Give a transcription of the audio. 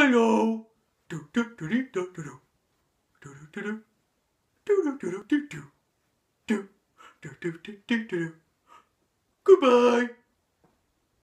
Hello. Do do do do do do do. Do do do do. Do do do do do do. Do do do do do do. Goodbye.